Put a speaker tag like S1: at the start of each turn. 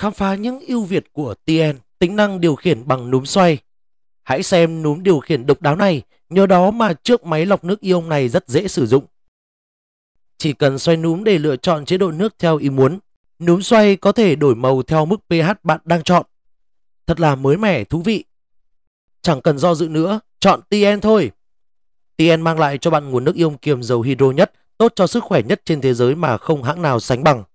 S1: khám phá những ưu việt của TN, tính năng điều khiển bằng núm xoay. Hãy xem núm điều khiển độc đáo này, nhờ đó mà chiếc máy lọc nước ion này rất dễ sử dụng. Chỉ cần xoay núm để lựa chọn chế độ nước theo ý muốn, núm xoay có thể đổi màu theo mức pH bạn đang chọn. Thật là mới mẻ, thú vị. Chẳng cần do dự nữa, chọn TN thôi. TN mang lại cho bạn nguồn nước ion kiềm dầu hydro nhất, tốt cho sức khỏe nhất trên thế giới mà không hãng nào sánh bằng.